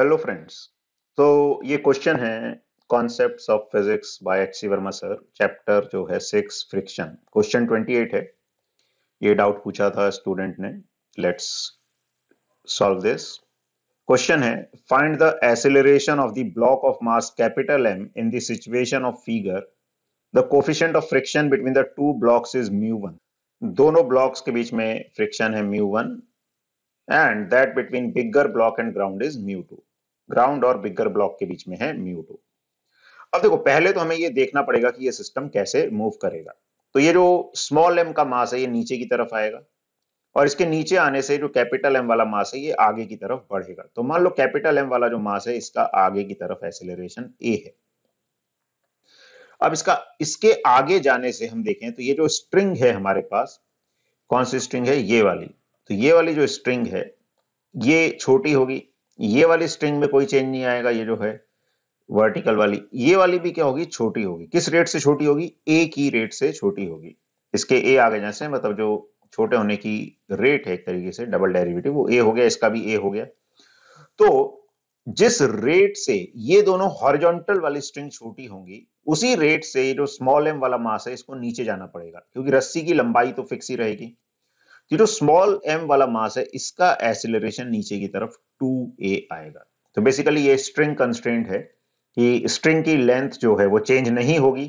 Hello friends तो ये question है concepts of physics by H C Verma sir chapter जो है six friction question twenty eight है ये डाउट पूछा था स्टूडेंट ने लेट्स सॉल्व दिस क्वेश्चन है find the acceleration of the block of mass capital M in the situation of figure the coefficient of friction between the two blocks is mu one दोनों ब्लॉक्स के बीच में friction है mu one and that between bigger block and ground is mu two ground और bigger block के बीच में है म्यू टू अब देखो पहले तो हमें ये देखना पड़ेगा कि ये सिस्टम कैसे मूव करेगा तो ये जो स्मॉल एम का मास है ये नीचे की तरफ आएगा और इसके नीचे आने से जो कैपिटल एम वाला मास है ये आगे की तरफ बढ़ेगा तो मान लो कैपिटल एम वाला जो मास है इसका आगे की तरफ एसिलेशन ए है अब इसका इसके आगे जाने से हम देखें तो ये जो स्ट्रिंग है हमारे पास कौन सी स्ट्रिंग है ये वाली तो ये वाली जो स्ट्रिंग है ये छोटी होगी ये वाली स्ट्रिंग में कोई चेंज नहीं आएगा ये जो है वर्टिकल वाली ये वाली भी क्या होगी छोटी होगी किस रेट से छोटी होगी ए की रेट से छोटी होगी इसके ए आगे जैसे मतलब जो छोटे होने की रेट है एक तरीके से डबल डेरिवेटिव वो ए हो गया इसका भी ए हो गया तो जिस रेट से ये दोनों हॉरिजॉन्टल वाली स्ट्रिंग छोटी होंगी उसी रेट से जो स्मॉल एम वाला मास है इसको नीचे जाना पड़ेगा क्योंकि रस्सी की लंबाई तो फिक्स ही रहेगी ये जो स्मॉल एम वाला मास है इसका एसिलरेशन नीचे की तरफ टू ए आएगा तो बेसिकली ये स्ट्रिंग कंस्टेंट है कि स्ट्रिंग की लेंथ जो है वो चेंज नहीं होगी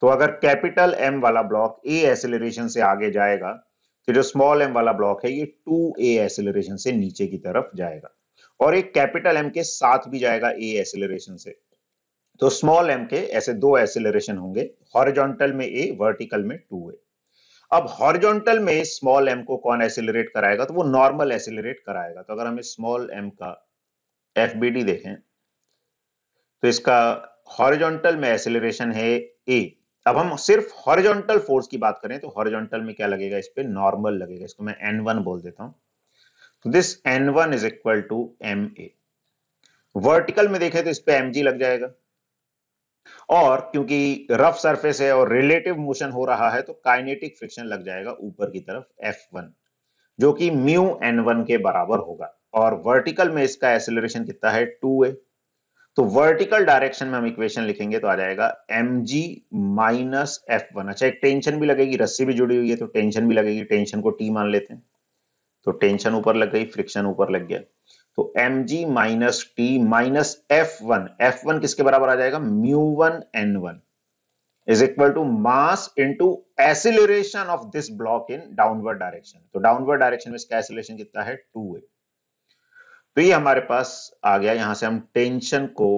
तो अगर कैपिटल एम वाला ब्लॉक ए एसिलरेशन से आगे जाएगा तो जो स्मॉल एम वाला ब्लॉक है ये टू ए एसिलरेशन से नीचे की तरफ जाएगा और एक कैपिटल एम के साथ भी जाएगा ए एसिलरेशन से तो स्मॉल एम के ऐसे दो एसिलरेशन होंगे हॉरिजॉन्टल में ए वर्टिकल में टू ए अब हॉरिजॉन्टल में स्मॉल एम को कौन एसिलरेट कराएगा तो वो नॉर्मल एसिलरेट कराएगा तो अगर हम स्मॉल एम का एफ देखें तो इसका हॉरिजॉन्टल में एसिलरेशन है ए अब हम सिर्फ हॉरिजॉन्टल फोर्स की बात करें तो हॉरिजॉन्टल में क्या लगेगा इस पर नॉर्मल लगेगा इसको मैं एन वन बोल देता हूं तो this N one is equal to M A vertical में देखें तो इस पर एम जी लग जाएगा और क्योंकि रफ सरफेस है और रिलेटिव मोशन हो रहा है तो काइनेटिक फ्रिक्शन लग जाएगा ऊपर की तरफ एफ वन जो कि म्यू एन वन के बराबर होगा और वर्टिकल में इसका एसिलेशन कितना है टू ए तो वर्टिकल डायरेक्शन में हम इक्वेशन लिखेंगे तो आ जाएगा M G minus F one अच्छा एक टेंशन भी लगेगी रस्सी भी जुड़ी हुई है तो टेंशन भी लगेगी टेंशन को टी मान लेते हैं तो टेंशन ऊपर लग गई फ्रिक्शन ऊपर लग गया तो M G minus T minus F one F one किसके बराबर आ जाएगा mu one N one is equal to mass into acceleration of this block in downward direction तो डाउनवर्ड डायरेक्शन में इसका एसिलेशन कितना है टू ए तो ये हमारे पास आ गया यहां से हम टेंशन को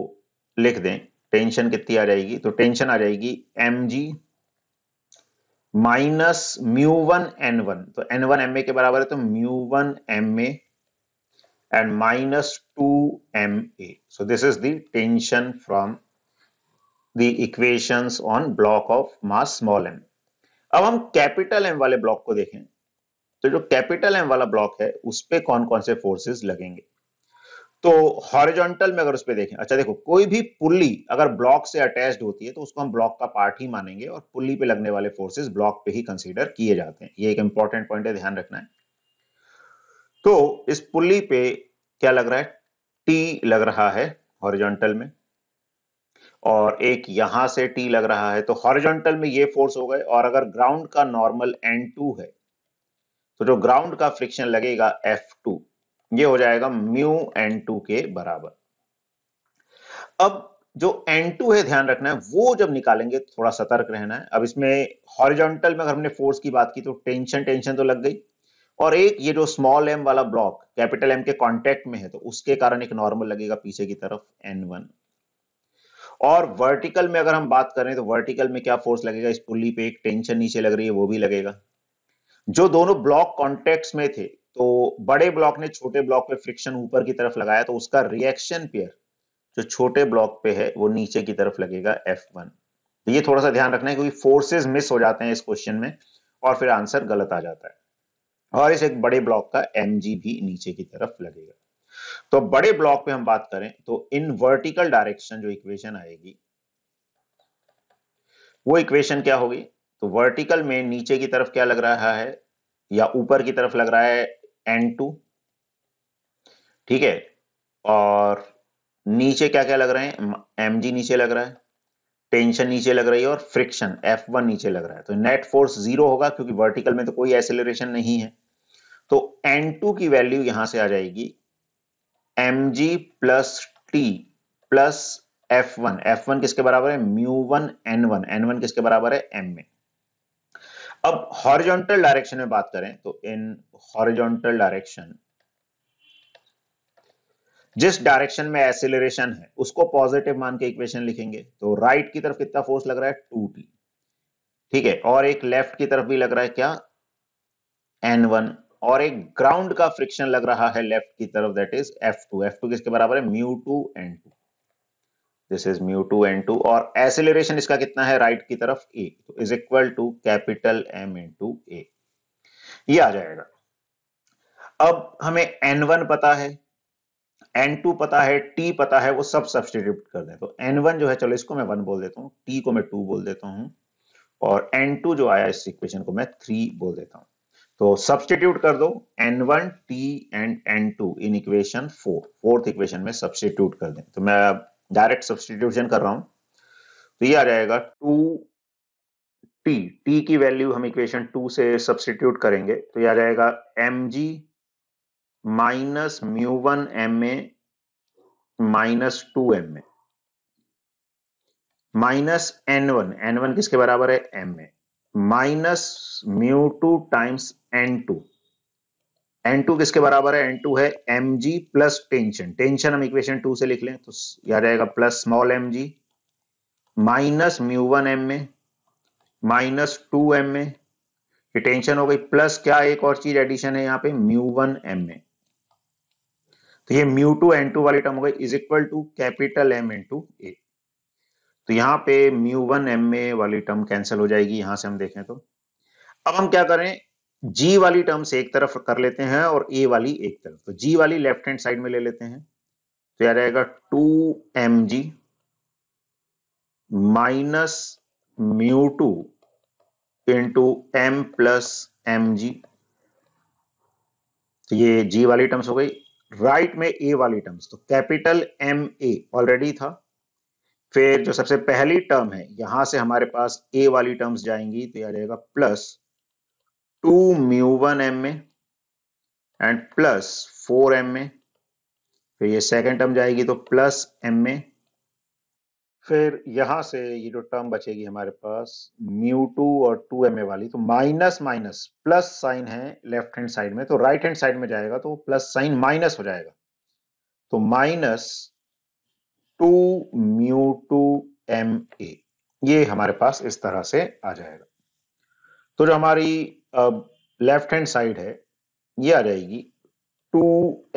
लिख दें टेंशन कितनी आ जाएगी तो टेंशन आ जाएगी M G minus mu one N one तो एन वन एम ए के बराबर है तो mu one M A and minus 2 MA. So this is the tension from the equations on block of mass small m. अब हम capital M वाले block को देखें तो जो कैपिटल एम वाला ब्लॉक है उस पर कौन कौन से फोर्सेस लगेंगे तो हॉरिजॉन्टल में अगर उस पर देखें अच्छा देखो कोई भी पुली अगर ब्लॉक से अटैच्ड होती है तो उसको हम ब्लॉक का पार्ट ही मानेंगे और पुल्ली पे लगने वाले फोर्सेस ब्लॉक पे ही कंसीडर किए जाते हैं ये एक इंपॉर्टेंट पॉइंट है ध्यान रखना है तो इस पुली पे क्या लग रहा है टी लग रहा है हॉरिजॉन्टल में और एक यहां से टी लग रहा है तो हॉरिजॉन्टल में ये फोर्स हो गए और अगर ग्राउंड का नॉर्मल एन टू है तो जो ग्राउंड का फ्रिक्शन लगेगा एफ टू ये हो जाएगा म्यू एन टू के बराबर अब जो एन टू है ध्यान रखना है वो जब निकालेंगे थोड़ा सतर्क रहना है अब इसमें हॉरिजॉन्टल में अगर हमने फोर्स की बात की तो टेंशन टेंशन तो लग गई और एक ये जो स्मॉल एम वाला ब्लॉक कैपिटल एम के कॉन्टेक्ट में है तो उसके कारण एक नॉर्मल लगेगा पीछे की तरफ एन वन और वर्टिकल में अगर हम बात करें तो वर्टिकल में क्या फोर्स लगेगा इस पुली पे एक टेंशन नीचे लग रही है वो भी लगेगा जो दोनों ब्लॉक कॉन्टेक्ट में थे तो बड़े ब्लॉक ने छोटे ब्लॉक पे फ्रिक्शन ऊपर की तरफ लगाया तो उसका रिएक्शन पेयर जो छोटे ब्लॉक पे है वो नीचे की तरफ लगेगा एफ वन तो ये थोड़ा सा ध्यान रखना है क्योंकि फोर्सेज मिस हो जाते हैं इस क्वेश्चन में और फिर आंसर गलत आ जाता है और इस एक बड़े ब्लॉक का एम भी नीचे की तरफ लगेगा तो बड़े ब्लॉक पे हम बात करें तो इन वर्टिकल डायरेक्शन जो इक्वेशन आएगी वो इक्वेशन क्या होगी तो वर्टिकल में नीचे की तरफ क्या लग रहा है या ऊपर की तरफ लग रहा है एन टू ठीक है और नीचे क्या क्या लग रहे हैं एम नीचे लग रहा है टेंशन नीचे लग रही है और फ्रिक्शन F1 नीचे लग रहा है तो नेट फोर्स जीरो होगा क्योंकि वर्टिकल में तो कोई एसेलरेशन नहीं है तो टू की वैल्यू यहां से आ जाएगी M G plus T plus F one F one किसके बराबर है mu one N one N one किसके बराबर है एम में अब हॉरिजॉन्टल डायरेक्शन में बात करें तो इन हॉरिजॉन्टल डायरेक्शन जिस डायरेक्शन में एसिलेशन है उसको पॉजिटिव मान के इक्वेशन लिखेंगे तो राइट right की तरफ कितना फोर्स लग रहा है टू टी ठीक है और एक लेफ्ट की तरफ भी लग रहा है क्या एन वन और एक ग्राउंड का फ्रिक्शन लग रहा है लेफ्ट की तरफ that is F two F two किसके बराबर है mu two N two this is mu two N two और एसिलेशन इसका कितना है राइट right की तरफ A is equal to capital M into A ये आ जाएगा अब हमें एन वन पता है एन टू पता है टी पता है वो सब सब्सटीट्यूट कर दे तो एन वन जो है चलो इसको मैं वन बोल देता हूँ टी को मैं टू बोल देता हूँ और एन टू जो आया इस इक्वेशन को मैं थ्री बोल देता हूँ तो सब्सटीट्यूट कर दो N one T and N two in equation four fourth equation में सब्सटीट्यूट कर दें तो मैं डायरेक्ट सब्सटीट्यूशन कर रहा हूं तो ये आ जाएगा टू टी टी की वैल्यू हम इक्वेशन टू से सब्सटीट्यूट करेंगे तो ये आ जाएगा M G minus mu one M A minus two M A minus N one N one किसके बराबर है M A minus mu two times N two N two किसके बराबर है एन टू है M G plus tension tension हम equation two से लिख लें तो यह रहेगा plus small M G minus mu one M में माइनस टू एम में टेंशन हो गई प्लस क्या एक और चीज एडिशन है यहां पे म्यू वन एम में तो ये म्यू टू एन टू वाली टर्म हो गई is equal to capital M into A तो यहाँ पे म्यू वन एम ए वाली टर्म कैंसिल हो जाएगी यहां से हम देखें तो अब हम क्या करें जी वाली टर्म से एक तरफ कर लेते हैं और ए वाली एक तरफ तो जी वाली लेफ्ट हैंड साइड में ले लेते हैं तो यह रहेगा two M G minus mu two into M plus M G तो ये जी वाली टर्म्स हो गई राइट right में ए वाली टर्म्स तो कैपिटल एम ए ऑलरेडी था फिर जो सबसे पहली टर्म है यहां से हमारे पास ए वाली टर्म्स जाएंगी तो यह जाएगा plus two mu one M A and plus four M A फिर ये सेकेंड टर्म जाएगी तो प्लस एम ए फिर यहां से ये जो टर्म बचेगी हमारे पास म्यू टू और टू एम ए वाली तो माइनस माइनस प्लस साइन है लेफ्ट हैंड साइड में तो राइट हैंड साइड में जाएगा तो प्लस साइन माइनस हो जाएगा तो minus two mu two M A ये हमारे पास इस तरह से आ जाएगा तो जो हमारी लेफ्ट हैंड साइड है ये आ जाएगी two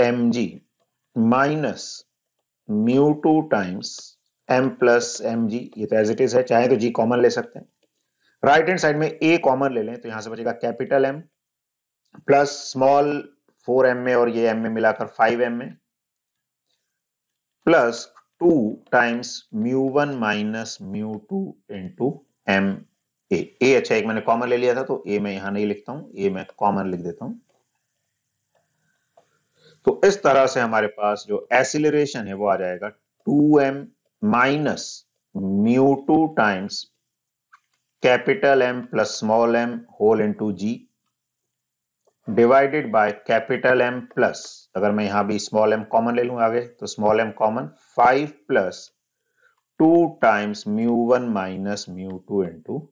M G minus mu two times M plus M G ये तो एज इट इज है चाहे तो जी कॉमन ले सकते हैं राइट हैंड साइड में ए कॉमन ले लें तो यहां से बचेगा capital M plus small four M A और ये एम ए मिलाकर five M A plus two times mu one minus mu two into M A A अच्छा एक मैंने कॉमन ले लिया था तो ए मैं यहां नहीं लिखता हूं ए मैं कॉमन लिख देता हूं तो इस तरह से हमारे पास जो एसिलेशन है वो आ जाएगा two M minus mu two times capital M plus small M whole into G divided by capital M plus अगर मैं यहां भी स्मॉल एम कॉमन ले लू आगे तो small M common five plus two times mu one minus mu two into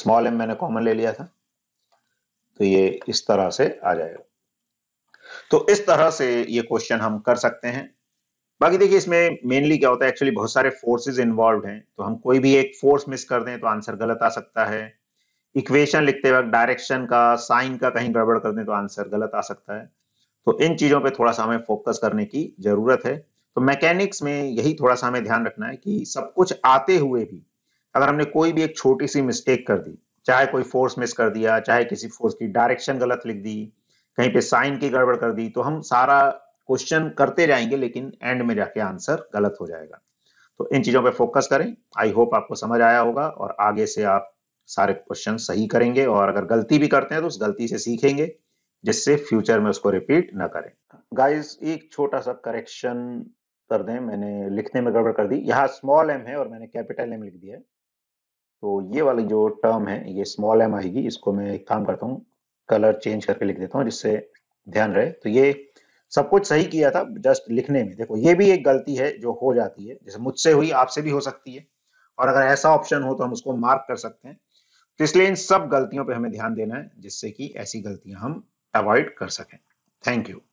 small M मैंने common ले लिया था तो ये इस तरह से आ जाएगा तो इस तरह से ये क्वेश्चन हम कर सकते हैं बाकी देखिए इसमें मेनली क्या होता है एक्चुअली बहुत सारे फोर्सेस इन्वॉल्व हैं तो हम कोई भी एक फोर्स मिस कर दें तो आंसर गलत आ सकता है इक्वेशन लिखते वक्त डायरेक्शन का साइन का कहीं गड़बड़ कर दें तो आंसर गलत आ सकता है तो इन चीज़ों पे थोड़ा सा हमें फोकस करने की ज़रूरत है तो मैकेनिक्स में यही थोड़ा सा हमें ध्यान रखना है कि सब कुछ आते हुए भी अगर हमने कोई भी एक छोटी सी मिस्टेक कर दी चाहे कोई फोर्स मिस कर दिया चाहे किसी फोर्स की डायरेक्शन गलत लिख दी कहीं पे साइन की गड़बड़ कर दी तो हम सारा क्वेश्चन करते जाएंगे लेकिन एंड में जाके आंसर गलत हो जाएगा तो इन चीज़ों पर फोकस करें आई होप आपको समझ आया होगा और आगे से आप सारे क्वेश्चन सही करेंगे और अगर गलती भी करते हैं तो उस गलती से सीखेंगे जिससे फ्यूचर में उसको रिपीट ना करें गाइस एक छोटा सा करेक्शन कर दें मैंने लिखने में गड़बड़ कर दी यहाँ स्मॉल एम है और मैंने कैपिटल एम लिख दिया है तो ये वाली जो टर्म है ये स्मॉल एम आएगी इसको मैं एक काम करता हूँ कलर चेंज करके लिख देता हूँ जिससे ध्यान रहे तो ये सब कुछ सही किया था जस्ट लिखने में देखो ये भी एक गलती है जो हो जाती है जैसे मुझसे हुई आपसे भी हो सकती है और अगर ऐसा ऑप्शन हो तो हम उसको मार्क कर सकते हैं तो इसलिए इन सब गलतियों पे हमें ध्यान देना है जिससे कि ऐसी गलतियां हम अवॉइड कर सकें थैंक यू